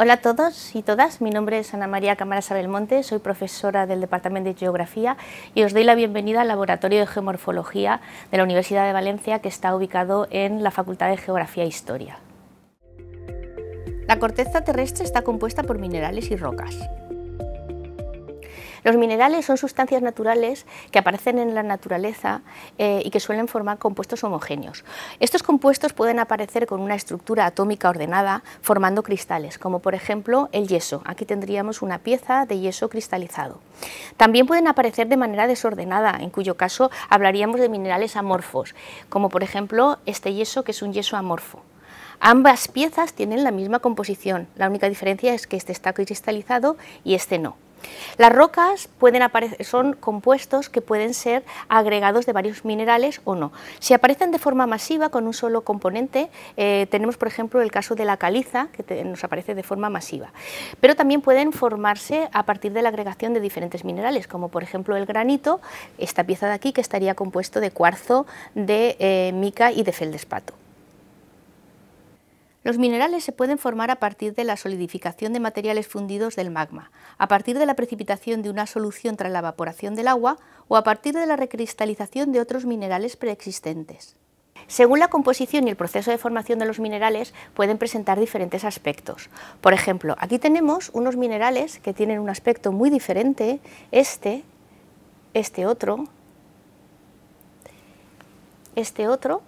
Hola a todos y todas, mi nombre es Ana María Cámaras Abelmonte, soy profesora del Departamento de Geografía y os doy la bienvenida al Laboratorio de Geomorfología de la Universidad de Valencia que está ubicado en la Facultad de Geografía e Historia. La corteza terrestre está compuesta por minerales y rocas. Los minerales son sustancias naturales que aparecen en la naturaleza eh, y que suelen formar compuestos homogéneos. Estos compuestos pueden aparecer con una estructura atómica ordenada formando cristales, como por ejemplo el yeso. Aquí tendríamos una pieza de yeso cristalizado. También pueden aparecer de manera desordenada, en cuyo caso hablaríamos de minerales amorfos, como por ejemplo este yeso que es un yeso amorfo. Ambas piezas tienen la misma composición, la única diferencia es que este está cristalizado y este no. Las rocas pueden son compuestos que pueden ser agregados de varios minerales o no. Si aparecen de forma masiva con un solo componente, eh, tenemos por ejemplo el caso de la caliza, que nos aparece de forma masiva. Pero también pueden formarse a partir de la agregación de diferentes minerales, como por ejemplo el granito, esta pieza de aquí que estaría compuesto de cuarzo, de eh, mica y de feldespato. Los minerales se pueden formar a partir de la solidificación de materiales fundidos del magma, a partir de la precipitación de una solución tras la evaporación del agua o a partir de la recristalización de otros minerales preexistentes. Según la composición y el proceso de formación de los minerales pueden presentar diferentes aspectos. Por ejemplo, aquí tenemos unos minerales que tienen un aspecto muy diferente, este, este otro, este otro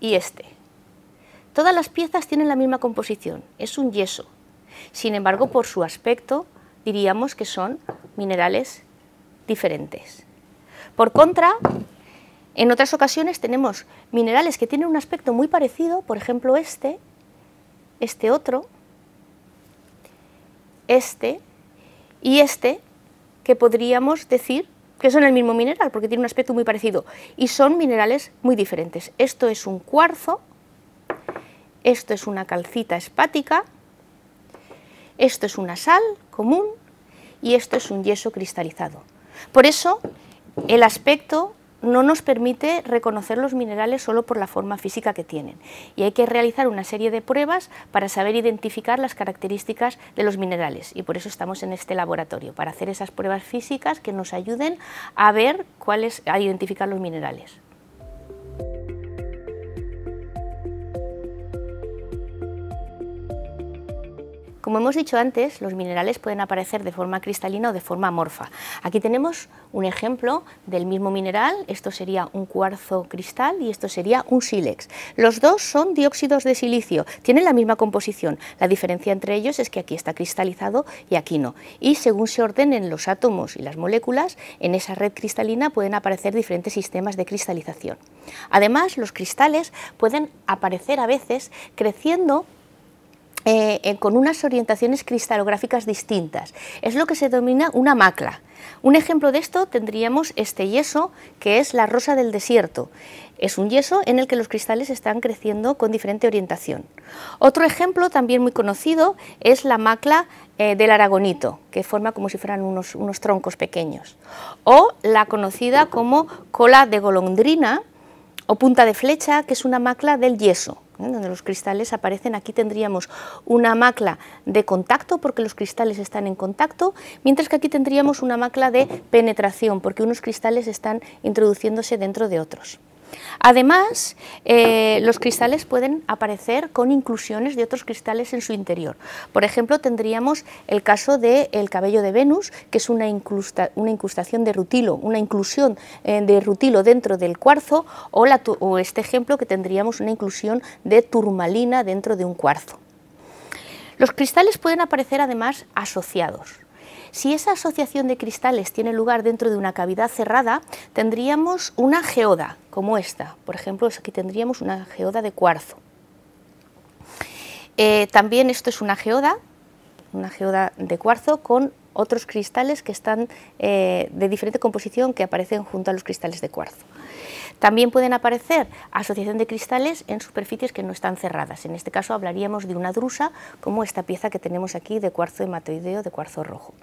y este. Todas las piezas tienen la misma composición, es un yeso. Sin embargo, por su aspecto, diríamos que son minerales diferentes. Por contra, en otras ocasiones tenemos minerales que tienen un aspecto muy parecido, por ejemplo este, este otro, este y este, que podríamos decir que son el mismo mineral, porque tienen un aspecto muy parecido, y son minerales muy diferentes. Esto es un cuarzo, esto es una calcita espática, esto es una sal común y esto es un yeso cristalizado. Por eso, el aspecto no nos permite reconocer los minerales solo por la forma física que tienen y hay que realizar una serie de pruebas para saber identificar las características de los minerales y por eso estamos en este laboratorio, para hacer esas pruebas físicas que nos ayuden a ver cuáles, a identificar los minerales. Como hemos dicho antes, los minerales pueden aparecer de forma cristalina o de forma amorfa. Aquí tenemos un ejemplo del mismo mineral, esto sería un cuarzo cristal y esto sería un sílex. Los dos son dióxidos de silicio, tienen la misma composición, la diferencia entre ellos es que aquí está cristalizado y aquí no. Y según se ordenen los átomos y las moléculas, en esa red cristalina pueden aparecer diferentes sistemas de cristalización. Además, los cristales pueden aparecer a veces creciendo eh, con unas orientaciones cristalográficas distintas. Es lo que se denomina una macla. Un ejemplo de esto tendríamos este yeso, que es la rosa del desierto. Es un yeso en el que los cristales están creciendo con diferente orientación. Otro ejemplo también muy conocido es la macla eh, del aragonito, que forma como si fueran unos, unos troncos pequeños. O la conocida como cola de golondrina o punta de flecha, que es una macla del yeso. ¿eh? donde los cristales aparecen. Aquí tendríamos una macla de contacto, porque los cristales están en contacto, mientras que aquí tendríamos una macla de penetración, porque unos cristales están introduciéndose dentro de otros. Además, eh, los cristales pueden aparecer con inclusiones de otros cristales en su interior. Por ejemplo, tendríamos el caso del el cabello de Venus, que es una, incrustación de rutilo, una inclusión eh, de rutilo dentro del cuarzo, o este ejemplo que tendríamos una inclusión de turmalina dentro de un cuarzo. Los cristales pueden aparecer además asociados. Si esa asociación de cristales tiene lugar dentro de una cavidad cerrada, tendríamos una geoda, como esta. Por ejemplo, aquí tendríamos una geoda de cuarzo. Eh, también esto es una geoda, una geoda de cuarzo con otros cristales que están eh, de diferente composición que aparecen junto a los cristales de cuarzo. También pueden aparecer asociación de cristales en superficies que no están cerradas. En este caso hablaríamos de una drusa como esta pieza que tenemos aquí de cuarzo hematoideo, de cuarzo rojo.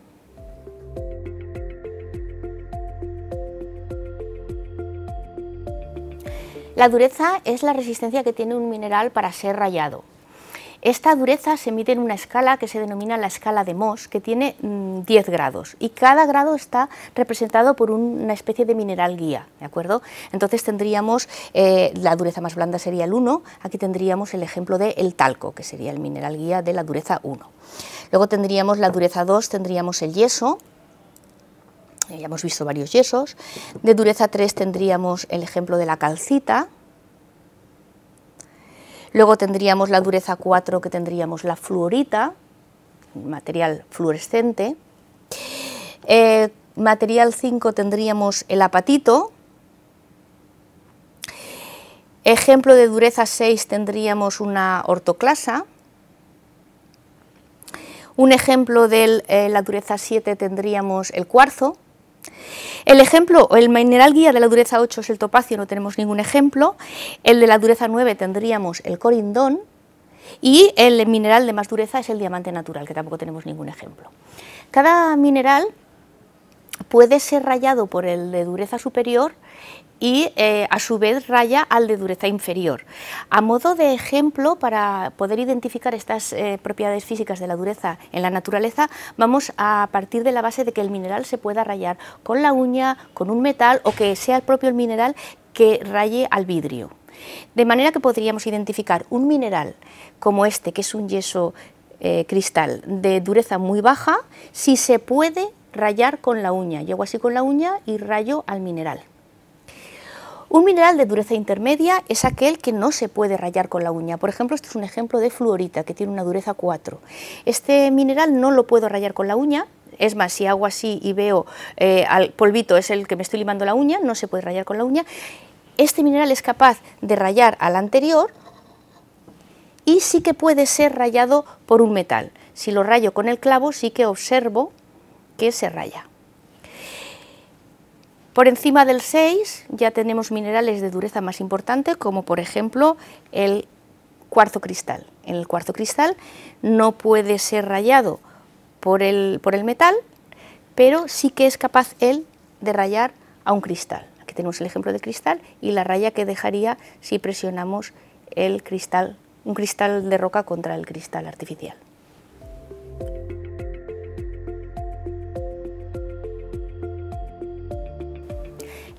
La dureza es la resistencia que tiene un mineral para ser rayado. Esta dureza se mide en una escala que se denomina la escala de Mohs, que tiene 10 mm, grados, y cada grado está representado por una especie de mineral guía, ¿de acuerdo? Entonces tendríamos, eh, la dureza más blanda sería el 1, aquí tendríamos el ejemplo del el talco, que sería el mineral guía de la dureza 1. Luego tendríamos la dureza 2, tendríamos el yeso, eh, ya hemos visto varios yesos. De dureza 3 tendríamos el ejemplo de la calcita. Luego tendríamos la dureza 4 que tendríamos la fluorita, material fluorescente. Eh, material 5 tendríamos el apatito. Ejemplo de dureza 6 tendríamos una ortoclasa. Un ejemplo de eh, la dureza 7 tendríamos el cuarzo. El ejemplo, el mineral guía de la dureza 8 es el topacio, no tenemos ningún ejemplo. El de la dureza 9 tendríamos el corindón. Y el mineral de más dureza es el diamante natural, que tampoco tenemos ningún ejemplo. Cada mineral puede ser rayado por el de dureza superior y eh, a su vez raya al de dureza inferior. A modo de ejemplo, para poder identificar estas eh, propiedades físicas de la dureza en la naturaleza, vamos a partir de la base de que el mineral se pueda rayar con la uña, con un metal o que sea el propio mineral que raye al vidrio. De manera que podríamos identificar un mineral como este, que es un yeso eh, cristal de dureza muy baja, si se puede rayar con la uña. Llego así con la uña y rayo al mineral. Un mineral de dureza intermedia es aquel que no se puede rayar con la uña. Por ejemplo, este es un ejemplo de fluorita, que tiene una dureza 4. Este mineral no lo puedo rayar con la uña, es más, si hago así y veo eh, al polvito es el que me estoy limando la uña, no se puede rayar con la uña. Este mineral es capaz de rayar al anterior y sí que puede ser rayado por un metal. Si lo rayo con el clavo, sí que observo que se raya. Por encima del 6 ya tenemos minerales de dureza más importante, como por ejemplo el cuarzo cristal. En el cuarzo cristal no puede ser rayado por el, por el metal, pero sí que es capaz él de rayar a un cristal. Aquí tenemos el ejemplo de cristal y la raya que dejaría si presionamos el cristal, un cristal de roca contra el cristal artificial.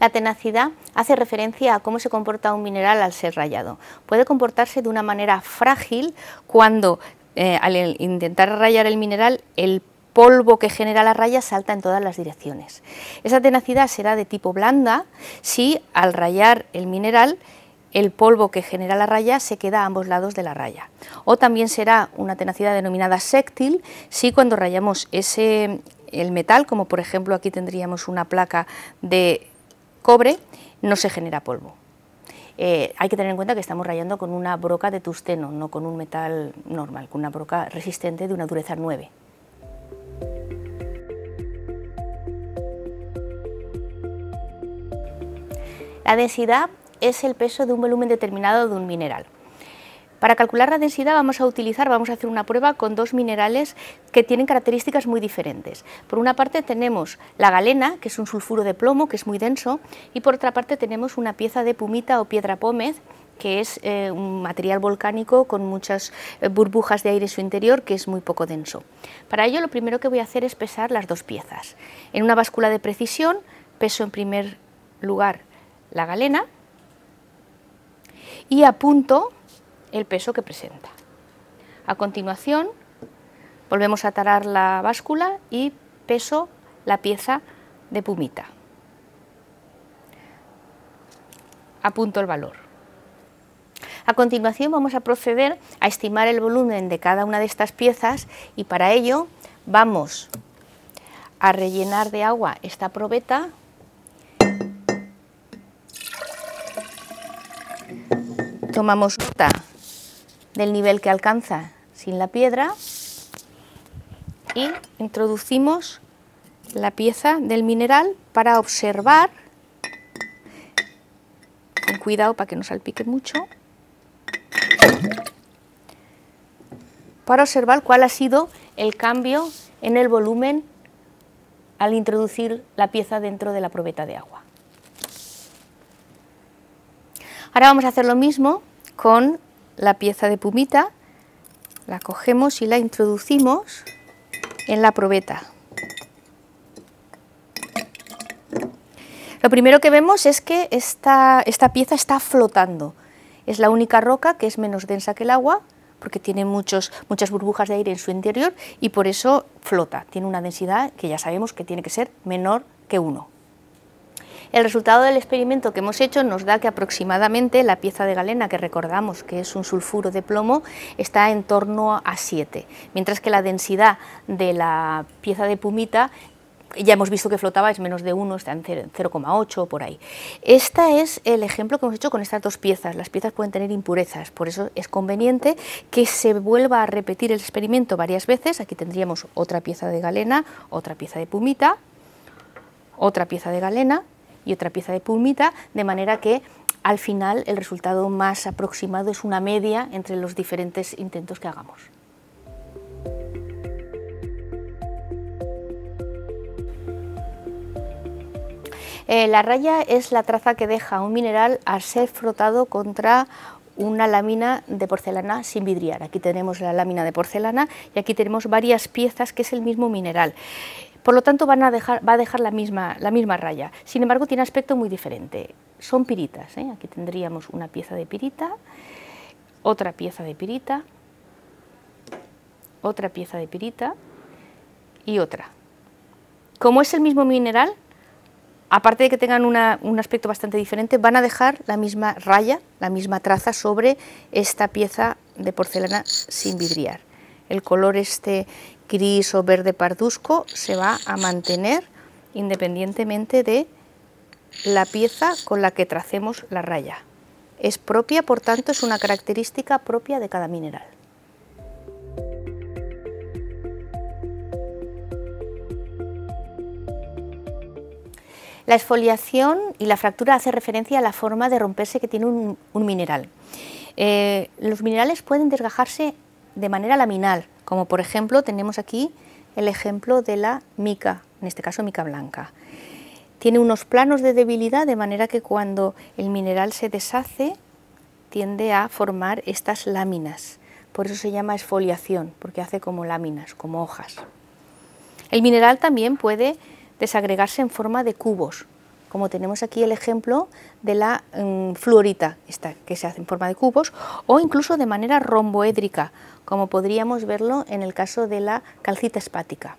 La tenacidad hace referencia a cómo se comporta un mineral al ser rayado. Puede comportarse de una manera frágil cuando eh, al intentar rayar el mineral el polvo que genera la raya salta en todas las direcciones. Esa tenacidad será de tipo blanda si al rayar el mineral el polvo que genera la raya se queda a ambos lados de la raya. O también será una tenacidad denominada séctil si cuando rayamos ese, el metal, como por ejemplo aquí tendríamos una placa de cobre, no se genera polvo. Eh, hay que tener en cuenta que estamos rayando con una broca de tusteno, no con un metal normal, con una broca resistente de una dureza 9. La densidad es el peso de un volumen determinado de un mineral. Para calcular la densidad vamos a utilizar, vamos a hacer una prueba con dos minerales que tienen características muy diferentes. Por una parte tenemos la galena, que es un sulfuro de plomo, que es muy denso, y por otra parte tenemos una pieza de pumita o piedra pómez, que es eh, un material volcánico con muchas eh, burbujas de aire en su interior, que es muy poco denso. Para ello lo primero que voy a hacer es pesar las dos piezas. En una báscula de precisión peso en primer lugar la galena y apunto el peso que presenta. A continuación, volvemos a tarar la báscula y peso la pieza de pumita. Apunto el valor. A continuación vamos a proceder a estimar el volumen de cada una de estas piezas y para ello vamos a rellenar de agua esta probeta tomamos nota del nivel que alcanza sin la piedra y introducimos la pieza del mineral para observar, con cuidado para que no salpique mucho, para observar cuál ha sido el cambio en el volumen al introducir la pieza dentro de la probeta de agua. Ahora vamos a hacer lo mismo con la pieza de pumita, la cogemos y la introducimos en la probeta. Lo primero que vemos es que esta, pieza está flotando. Es la única roca que es menos densa que el agua, porque tiene muchas burbujas de aire en su interior y por eso flota. Tiene una densidad que ya sabemos que tiene que ser menor que uno. El resultado del experimento que hemos hecho nos da que aproximadamente la pieza de galena que recordamos que es un sulfuro de plomo está en torno a 7, mientras que la densidad de la pieza de pumita ya hemos visto que flotaba, es menos de 1, está en 0,8 por ahí. Este es el ejemplo que hemos hecho con estas dos piezas. Las piezas pueden tener impurezas, por eso es conveniente que se vuelva a repetir el experimento varias veces. Aquí tendríamos otra pieza de galena, otra pieza de pumita, otra pieza de galena y otra pieza de pulmita, de manera que al final el resultado más aproximado es una media entre los diferentes intentos que hagamos. Eh, la raya es la traza que deja un mineral al ser frotado contra una lámina de porcelana sin vidriar. Aquí tenemos la lámina de porcelana y aquí tenemos varias piezas que es el mismo mineral. Por lo tanto, van a dejar, va a dejar la misma, la misma raya. Sin embargo, tiene aspecto muy diferente. Son piritas. ¿eh? Aquí tendríamos una pieza de pirita, otra pieza de pirita, otra pieza de pirita y otra. Como es el mismo mineral, aparte de que tengan un aspecto bastante diferente, van a dejar la misma raya, la misma traza sobre esta pieza de porcelana sin vidriar. El color este gris o verde pardusco se va a mantener independientemente de la pieza con la que tracemos la raya. Es propia, por tanto, es una característica propia de cada mineral. La exfoliación y la fractura hace referencia a la forma de romperse que tiene un, mineral. Eh, los minerales pueden desgajarse de manera laminal, como por ejemplo tenemos aquí el ejemplo de la mica, en este caso mica blanca. Tiene unos planos de debilidad de manera que cuando el mineral se deshace tiende a formar estas láminas. Por eso se llama exfoliación, porque hace como láminas, como hojas. El mineral también puede desagregarse en forma de cubos, como tenemos aquí el ejemplo de la mm, fluorita, esta que se hace en forma de cubos, o incluso de manera romboédrica, como podríamos verlo en el caso de la calcita espática.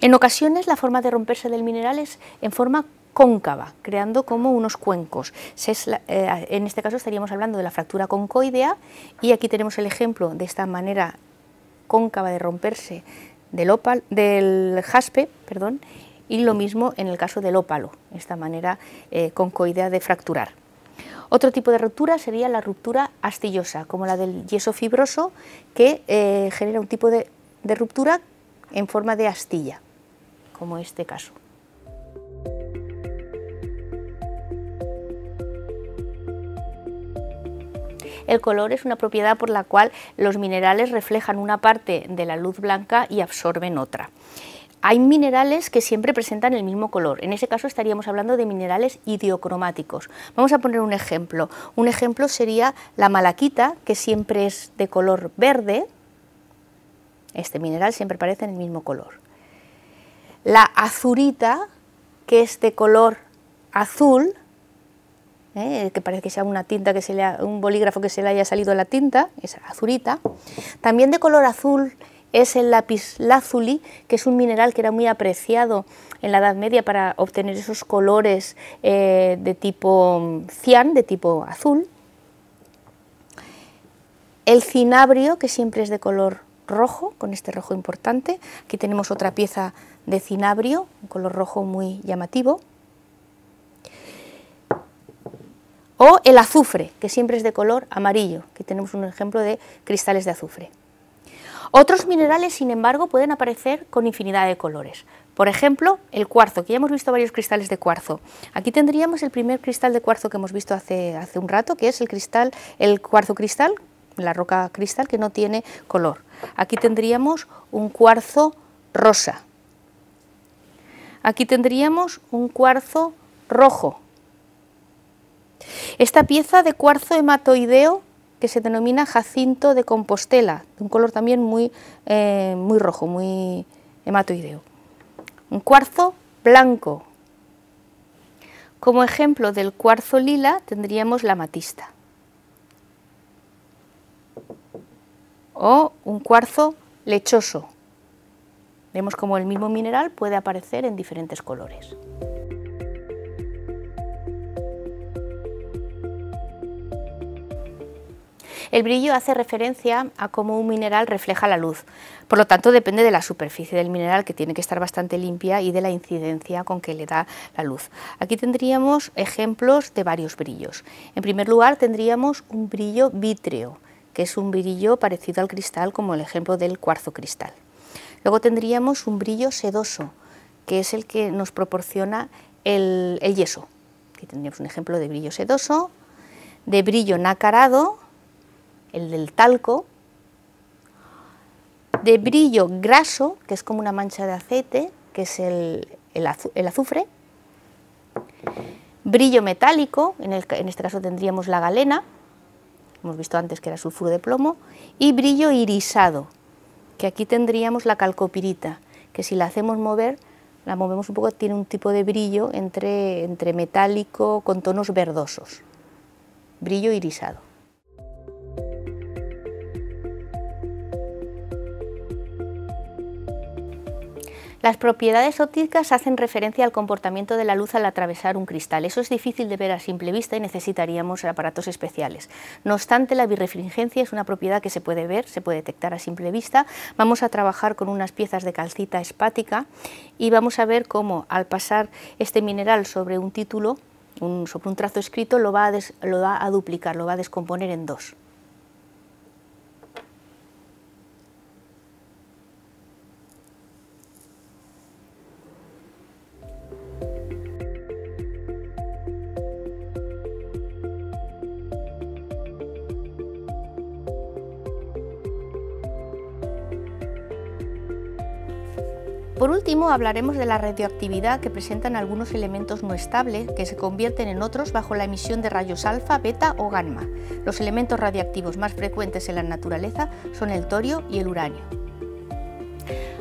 En ocasiones la forma de romperse del mineral es en forma cóncava, creando como unos cuencos. Eh, en este caso estaríamos hablando de la fractura concoidea y aquí tenemos el ejemplo de esta manera cóncava de romperse del, del jaspe perdón, y lo mismo en el caso del ópalo, esta manera eh, concoidea de fracturar. Otro tipo de ruptura sería la ruptura astillosa, como la del yeso fibroso, que eh, genera un tipo de ruptura en forma de astilla, como este caso. El color es una propiedad por la cual los minerales reflejan una parte de la luz blanca y absorben otra. Hay minerales que siempre presentan el mismo color. En ese caso estaríamos hablando de minerales idiocromáticos. Vamos a poner un ejemplo. Un ejemplo sería la malaquita, que siempre es de color verde. Este mineral siempre aparece en el mismo color. La azurita, que es de color azul, ¿eh? que parece que sea una tinta que se un bolígrafo que se le haya salido la tinta, es azurita. También de color azul es el lápiz lazuli, que es un mineral que era muy apreciado en la Edad Media para obtener esos colores eh, de tipo cian, de tipo azul. El cinabrio, que siempre es de color rojo, con este rojo importante. Aquí tenemos otra pieza de cinabrio, un color rojo muy llamativo. O el azufre, que siempre es de color amarillo, que tenemos un ejemplo de cristales de azufre. Otros minerales, sin embargo, pueden aparecer con infinidad de colores. Por ejemplo, el cuarzo, que ya hemos visto varios cristales de cuarzo. Aquí tendríamos el primer cristal de cuarzo que hemos visto hace, hace un rato, que es el, cristal, el cuarzo cristal, la roca cristal que no tiene color. Aquí tendríamos un cuarzo rosa. Aquí tendríamos un cuarzo rojo, esta pieza de cuarzo hematoideo que se denomina jacinto de Compostela, un color también muy, eh, muy rojo, muy hematoideo. Un cuarzo blanco. Como ejemplo del cuarzo lila tendríamos la matista. O un cuarzo lechoso. Vemos como el mismo mineral puede aparecer en diferentes colores. El brillo hace referencia a cómo un mineral refleja la luz, por lo tanto depende de la superficie del mineral que tiene que estar bastante limpia y de la incidencia con que le da la luz. Aquí tendríamos ejemplos de varios brillos. En primer lugar tendríamos un brillo vítreo, que es un brillo parecido al cristal como el ejemplo del cuarzo cristal. Luego tendríamos un brillo sedoso, que es el que nos proporciona el, yeso. Aquí tendríamos un ejemplo de brillo sedoso, de brillo nacarado, el del talco, de brillo graso, que es como una mancha de aceite, que es el, azufre, brillo metálico, en, en, este caso tendríamos la galena, hemos visto antes que era sulfuro de plomo, y brillo irisado, que aquí tendríamos la calcopirita, que si la hacemos mover, la movemos un poco, tiene un tipo de brillo entre, entre metálico con tonos verdosos, brillo irisado. Las propiedades ópticas hacen referencia al comportamiento de la luz al atravesar un cristal. Eso es difícil de ver a simple vista y necesitaríamos aparatos especiales. No obstante, la birrefringencia es una propiedad que se puede ver, se puede detectar a simple vista. Vamos a trabajar con unas piezas de calcita espática y vamos a ver cómo al pasar este mineral sobre un título, sobre un trazo escrito, lo va a duplicar, lo va a descomponer en dos. Por último, hablaremos de la radioactividad que presentan algunos elementos no estables que se convierten en otros bajo la emisión de rayos alfa, beta o gamma. Los elementos radiactivos más frecuentes en la naturaleza son el torio y el uranio.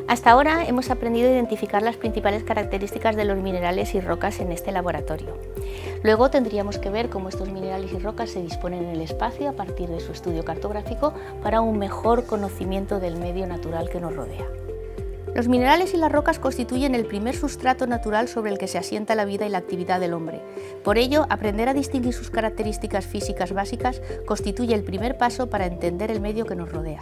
Hasta ahora hemos aprendido a identificar las principales características de los minerales y rocas en este laboratorio. Luego tendríamos que ver cómo estos minerales y rocas se disponen en el espacio a partir de su estudio cartográfico para un mejor conocimiento del medio natural que nos rodea. Los minerales y las rocas constituyen el primer sustrato natural sobre el que se asienta la vida y la actividad del hombre. Por ello, aprender a distinguir sus características físicas básicas constituye el primer paso para entender el medio que nos rodea.